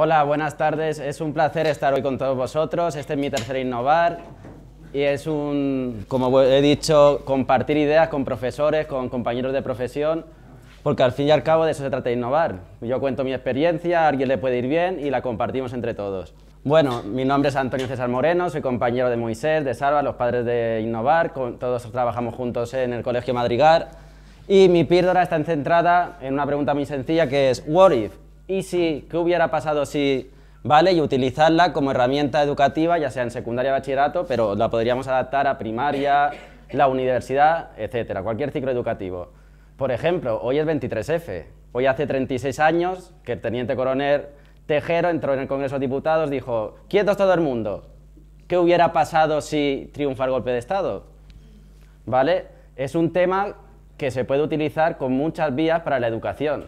Hola, buenas tardes. Es un placer estar hoy con todos vosotros. Este es mi tercer Innovar y es un, como he dicho, compartir ideas con profesores, con compañeros de profesión, porque al fin y al cabo de eso se trata de innovar. Yo cuento mi experiencia, a alguien le puede ir bien y la compartimos entre todos. Bueno, mi nombre es Antonio César Moreno, soy compañero de Moisés, de Salva, los padres de Innovar, con, todos trabajamos juntos en el Colegio Madrigal. Y mi píldora está centrada en una pregunta muy sencilla que es, ¿What if? y si, qué hubiera pasado si, ¿vale? Y utilizarla como herramienta educativa, ya sea en secundaria, bachillerato, pero la podríamos adaptar a primaria, la universidad, etcétera, cualquier ciclo educativo. Por ejemplo, hoy es 23F, hoy hace 36 años que el teniente coronel Tejero entró en el Congreso de Diputados, dijo, quietos todo el mundo, ¿qué hubiera pasado si triunfa el golpe de Estado? ¿Vale? Es un tema que se puede utilizar con muchas vías para la educación.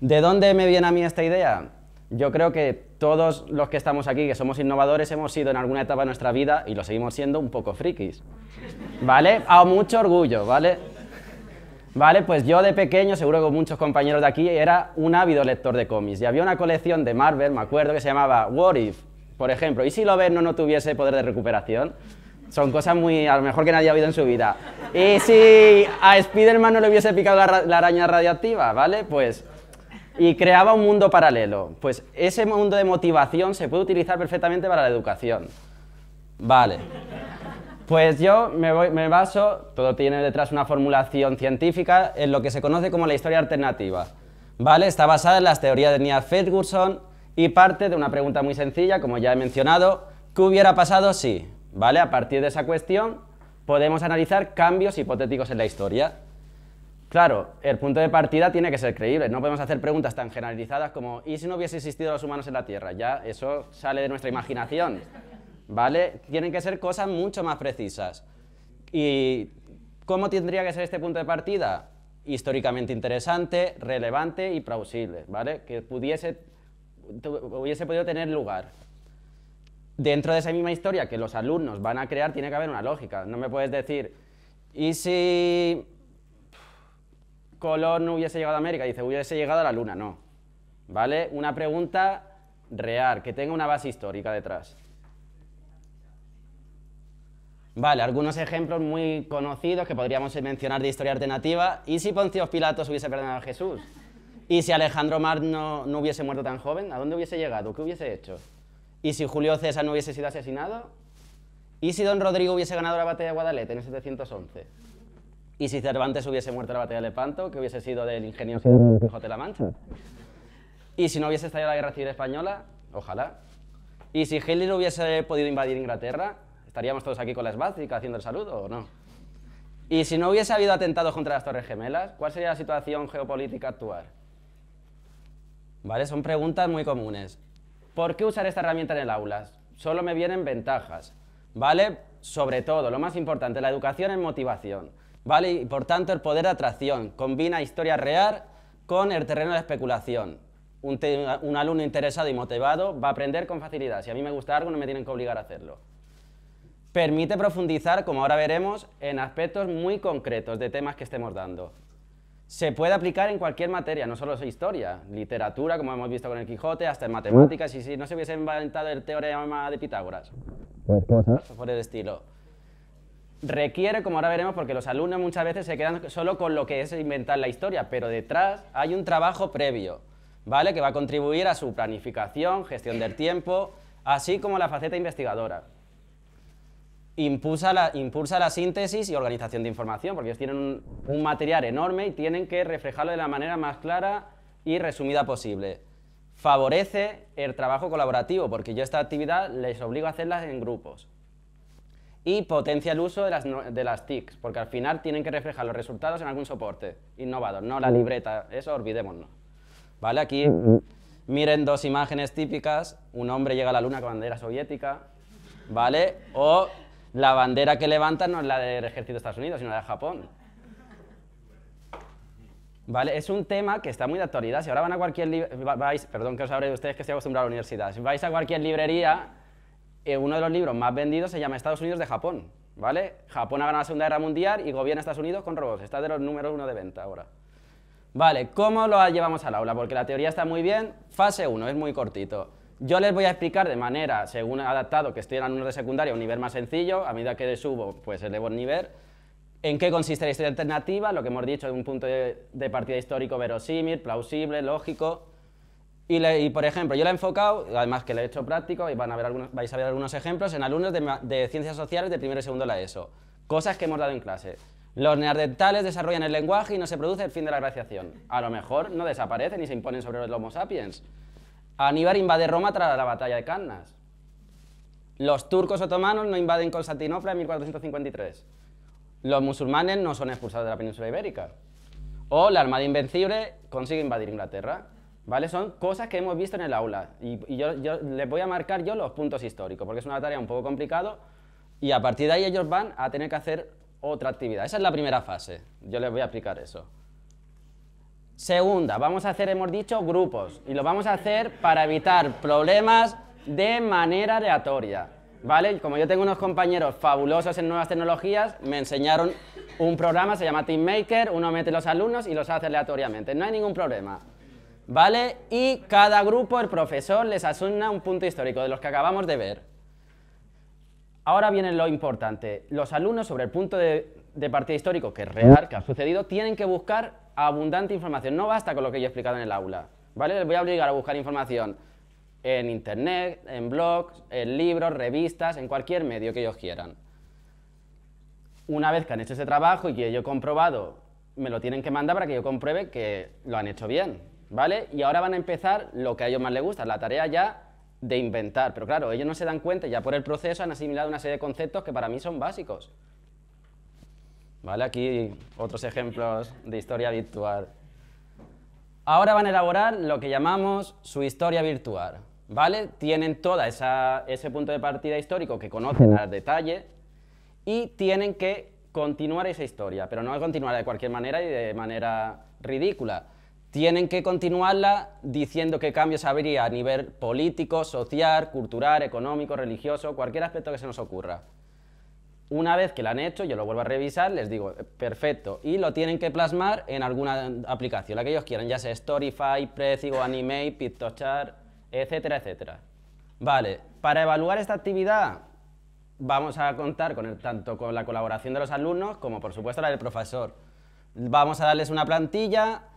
¿De dónde me viene a mí esta idea? Yo creo que todos los que estamos aquí, que somos innovadores, hemos sido en alguna etapa de nuestra vida, y lo seguimos siendo, un poco frikis. ¿Vale? A mucho orgullo, ¿vale? ¿Vale? Pues yo de pequeño, seguro que muchos compañeros de aquí, era un ávido lector de cómics. Y había una colección de Marvel, me acuerdo, que se llamaba What If, por ejemplo. ¿Y si lo ven no, no tuviese poder de recuperación? Son cosas muy, a lo mejor que nadie ha oído en su vida. ¿Y si a Spider-Man no le hubiese picado la, la araña radiactiva? ¿Vale? Pues y creaba un mundo paralelo. Pues ese mundo de motivación se puede utilizar perfectamente para la educación. Vale. Pues yo me, voy, me baso, todo tiene detrás una formulación científica, en lo que se conoce como la historia alternativa. ¿Vale? Está basada en las teorías de Nia Ferguson y parte de una pregunta muy sencilla, como ya he mencionado, ¿qué hubiera pasado si? ¿Vale? A partir de esa cuestión podemos analizar cambios hipotéticos en la historia. Claro, el punto de partida tiene que ser creíble. No podemos hacer preguntas tan generalizadas como ¿y si no hubiese existido los humanos en la Tierra? Ya eso sale de nuestra imaginación. ¿Vale? Tienen que ser cosas mucho más precisas. ¿Y cómo tendría que ser este punto de partida? Históricamente interesante, relevante y plausible, ¿vale? Que pudiese, hubiese podido tener lugar. Dentro de esa misma historia que los alumnos van a crear, tiene que haber una lógica. No me puedes decir, ¿y si Colón no hubiese llegado a América, dice, hubiese llegado a la Luna, no. ¿Vale? Una pregunta real, que tenga una base histórica detrás. Vale, algunos ejemplos muy conocidos que podríamos mencionar de historia alternativa. ¿Y si Poncio Pilatos hubiese perdonado a Jesús? ¿Y si Alejandro Magno no hubiese muerto tan joven? ¿A dónde hubiese llegado? ¿Qué hubiese hecho? ¿Y si Julio César no hubiese sido asesinado? ¿Y si Don Rodrigo hubiese ganado la batalla de Guadalete en 711? ¿Y si Cervantes hubiese muerto en la batalla de Lepanto, que hubiese sido del ingenioso Quijote de la Mancha? ¿Y si no hubiese estallado la guerra civil española? Ojalá. ¿Y si Hitler hubiese podido invadir Inglaterra? ¿Estaríamos todos aquí con la y haciendo el saludo o no? ¿Y si no hubiese habido atentados contra las Torres Gemelas? ¿Cuál sería la situación geopolítica actual? ¿Vale? Son preguntas muy comunes. ¿Por qué usar esta herramienta en el aula? Solo me vienen ventajas. ¿Vale? Sobre todo, lo más importante, la educación en motivación. ¿vale? Y por tanto el poder de atracción combina historia real con el terreno de especulación. Un, alumno interesado y motivado va a aprender con facilidad. Si a mí me gusta algo, no me tienen que obligar a hacerlo. Permite profundizar, como ahora veremos, en aspectos muy concretos de temas que estemos dando. Se puede aplicar en cualquier materia, no solo historia, literatura, como hemos visto con el Quijote, hasta en matemáticas, y si no se hubiese inventado el teorema de Pitágoras. Pues, Por el estilo requiere, como ahora veremos, porque los alumnos muchas veces se quedan solo con lo que es inventar la historia, pero detrás hay un trabajo previo, ¿vale? Que va a contribuir a su planificación, gestión del tiempo, así como la faceta investigadora. Impulsa la, síntesis y organización de información, porque ellos tienen un, material enorme y tienen que reflejarlo de la manera más clara y resumida posible. Favorece el trabajo colaborativo, porque yo esta actividad les obligo a hacerla en grupos y potencia el uso de las, de las TICs, porque al final tienen que reflejar los resultados en algún soporte innovador, no la mm. libreta, eso olvidémonos. ¿Vale? Aquí mm, mm. miren dos imágenes típicas, un hombre llega a la luna con bandera soviética, ¿vale? O la bandera que levanta no es la del ejército de Estados Unidos, sino la de Japón. ¿Vale? Es un tema que está muy de actualidad. Si ahora van a cualquier vais, perdón que os de ustedes que estoy acostumbrado a la universidad, si vais a cualquier librería eh, uno de los libros más vendidos se llama Estados Unidos de Japón, ¿vale? Japón ha ganado la Segunda Guerra Mundial y gobierna Estados Unidos con robots. Está de los números uno de venta ahora. Vale, ¿cómo lo llevamos al aula? Porque la teoría está muy bien. Fase 1, es muy cortito. Yo les voy a explicar de manera, según adaptado, que estoy en alumnos de secundaria, un nivel más sencillo, a medida que les subo, pues elevo el nivel, en qué consiste la historia alternativa, lo que hemos dicho de un punto de partida histórico verosímil, plausible, lógico, y, por ejemplo, yo la he enfocado, además que la he hecho práctico, y van a ver vais a ver algunos ejemplos, en alumnos de, ciencias sociales de primero y segundo de la ESO. Cosas que hemos dado en clase. Los neandertales desarrollan el lenguaje y no se produce el fin de la glaciación. A lo mejor no desaparecen y se imponen sobre los Homo sapiens. Aníbal invade Roma tras la batalla de Cannas. Los turcos otomanos no invaden Constantinopla en 1453. Los musulmanes no son expulsados de la península ibérica. O la Armada Invencible consigue invadir Inglaterra. ¿Vale? Son cosas que hemos visto en el aula y, yo, les voy a marcar yo los puntos históricos porque es una tarea un poco complicada y a partir de ahí ellos van a tener que hacer otra actividad. Esa es la primera fase, yo les voy a explicar eso. Segunda, vamos a hacer, hemos dicho, grupos y lo vamos a hacer para evitar problemas de manera aleatoria. ¿Vale? Como yo tengo unos compañeros fabulosos en nuevas tecnologías, me enseñaron un programa, se llama Team Maker, uno mete los alumnos y los hace aleatoriamente, no hay ningún problema. ¿vale? Y cada grupo, el profesor, les asigna un punto histórico de los que acabamos de ver. Ahora viene lo importante. Los alumnos sobre el punto de, partida histórico, que es real, que ha sucedido, tienen que buscar abundante información. No basta con lo que yo he explicado en el aula, ¿vale? Les voy a obligar a buscar información en internet, en blogs, en libros, revistas, en cualquier medio que ellos quieran. Una vez que han hecho ese trabajo y que yo he comprobado, me lo tienen que mandar para que yo compruebe que lo han hecho bien, ¿vale? Y ahora van a empezar lo que a ellos más les gusta, la tarea ya de inventar. Pero claro, ellos no se dan cuenta, ya por el proceso han asimilado una serie de conceptos que para mí son básicos. ¿Vale? Aquí otros ejemplos de historia virtual. Ahora van a elaborar lo que llamamos su historia virtual. ¿Vale? Tienen todo ese punto de partida histórico que conocen al detalle y tienen que continuar esa historia, pero no continuar de cualquier manera y de manera ridícula tienen que continuarla diciendo qué cambios habría a nivel político, social, cultural, económico, religioso, cualquier aspecto que se nos ocurra. Una vez que lo han hecho, yo lo vuelvo a revisar, les digo, perfecto, y lo tienen que plasmar en alguna aplicación, la que ellos quieran, ya sea Storyfy, o Animate, PictoChart, etcétera, etcétera. Vale, para evaluar esta actividad vamos a contar con el, tanto con la colaboración de los alumnos como por supuesto la del profesor. Vamos a darles una plantilla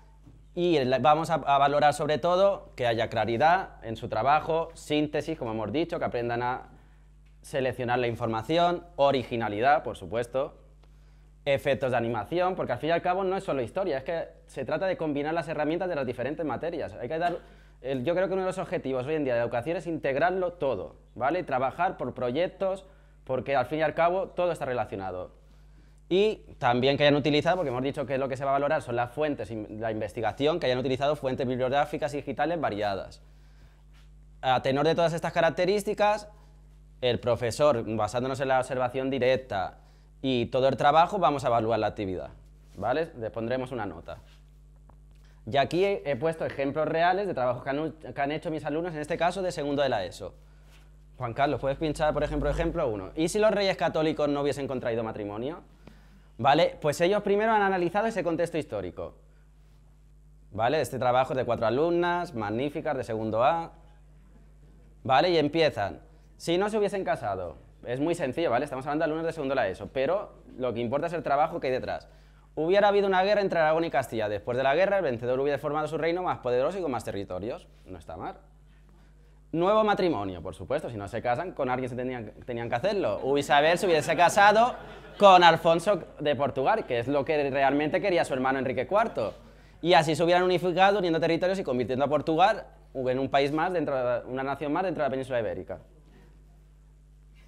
y vamos a, valorar sobre todo que haya claridad en su trabajo, síntesis, como hemos dicho, que aprendan a seleccionar la información, originalidad, por supuesto, efectos de animación, porque al fin y al cabo no es solo historia, es que se trata de combinar las herramientas de las diferentes materias. Hay que dar, yo creo que uno de los objetivos hoy en día de educación es integrarlo todo, ¿vale? Trabajar por proyectos, porque al fin y al cabo todo está relacionado y también que hayan utilizado, porque hemos dicho que lo que se va a valorar son las fuentes, la investigación, que hayan utilizado fuentes bibliográficas y digitales variadas. A tenor de todas estas características, el profesor, basándonos en la observación directa y todo el trabajo, vamos a evaluar la actividad. ¿vale? Le pondremos una nota. Y aquí he, puesto ejemplos reales de trabajos que han, que han hecho mis alumnos, en este caso de segundo de la ESO. Juan Carlos, ¿puedes pinchar, por ejemplo, ejemplo 1? ¿Y si los reyes católicos no hubiesen contraído matrimonio? ¿Vale? Pues ellos primero han analizado ese contexto histórico. ¿Vale? Este trabajo de cuatro alumnas, magníficas, de segundo A. ¿Vale? Y empiezan. Si no se hubiesen casado, es muy sencillo, ¿vale? Estamos hablando de alumnos de segundo la ESO, pero lo que importa es el trabajo que hay detrás. Hubiera habido una guerra entre Aragón y Castilla. Después de la guerra, el vencedor hubiera formado su reino más poderoso y con más territorios. No está mal. Nuevo matrimonio, por supuesto, si no se casan, con alguien se tenían, que hacerlo. Isabel se hubiese casado con Alfonso de Portugal, que es lo que realmente quería su hermano Enrique IV. Y así se hubieran unificado, uniendo territorios y convirtiendo a Portugal en un país más, dentro de, una nación más dentro de la península ibérica.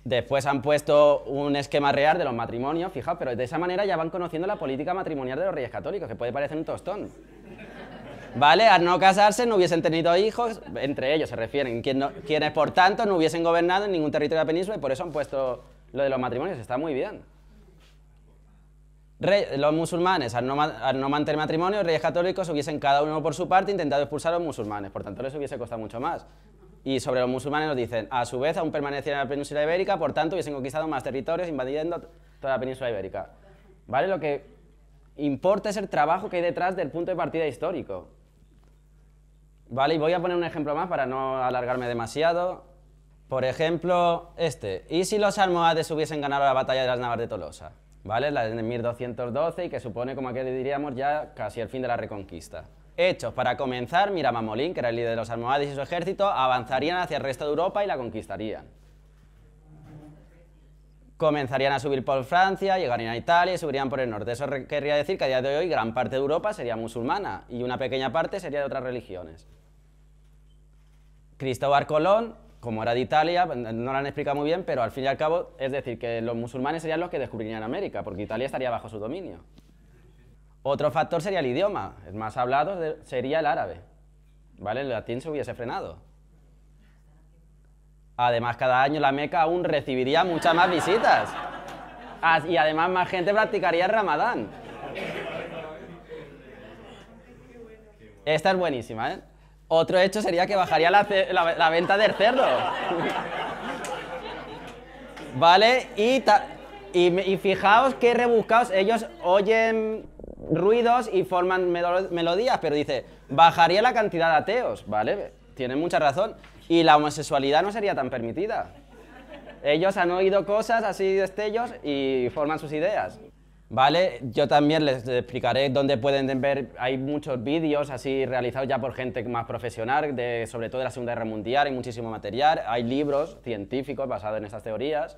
Después han puesto un esquema real de los matrimonios, fijaos, pero de esa manera ya van conociendo la política matrimonial de los reyes católicos, que puede parecer un tostón. ¿Vale? Al no casarse no hubiesen tenido hijos, entre ellos se refieren, quien quienes por tanto no hubiesen gobernado en ningún territorio de la península y por eso han puesto lo de los matrimonios, está muy bien. los musulmanes, al no, mantener matrimonio, reyes católicos hubiesen cada uno por su parte intentado expulsar a los musulmanes, por tanto les hubiese costado mucho más. Y sobre los musulmanes nos dicen, a su vez aún permanecían en la península ibérica, por tanto hubiesen conquistado más territorios invadiendo toda la península ibérica. ¿Vale? Lo que importa es el trabajo que hay detrás del punto de partida histórico. ¿Vale? voy a poner un ejemplo más para no alargarme demasiado. Por ejemplo, este. ¿Y si los almohades hubiesen ganado la batalla de las Navas de Tolosa? ¿Vale? La de 1212 y que supone, como aquí diríamos, ya casi el fin de la Reconquista. Hechos para comenzar, mira Mamolín, que era el líder de los almohades y su ejército, avanzarían hacia el resto de Europa y la conquistarían. Comenzarían a subir por Francia, llegarían a Italia y subirían por el norte. Eso querría decir que a día de hoy gran parte de Europa sería musulmana y una pequeña parte sería de otras religiones. Cristóbal Colón, como era de Italia, no lo han explicado muy bien, pero al fin y al cabo, es decir, que los musulmanes serían los que descubrirían América, porque Italia estaría bajo su dominio. Otro factor sería el idioma, el más hablado sería el árabe, ¿vale? El latín se hubiese frenado. Además, cada año la Meca aún recibiría muchas más visitas. Y además más gente practicaría el ramadán. Esta es buenísima, ¿eh? Otro hecho sería que bajaría la, venta del cerdo. ¿Vale? Y, fijaos qué rebuscados. Ellos oyen ruidos y forman melodías, pero dice, bajaría la cantidad de ateos. ¿Vale? Tienen mucha razón. Y la homosexualidad no sería tan permitida. Ellos han oído cosas así destellos y forman sus ideas. ¿vale? Yo también les explicaré dónde pueden ver, hay muchos vídeos así realizados ya por gente más profesional, sobre todo de la Segunda Guerra Mundial, hay muchísimo material, hay libros científicos basados en esas teorías.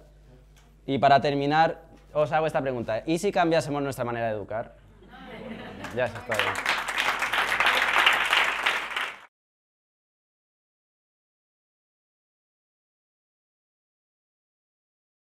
Y para terminar, os hago esta pregunta, ¿y si cambiásemos nuestra manera de educar? Ya está bien.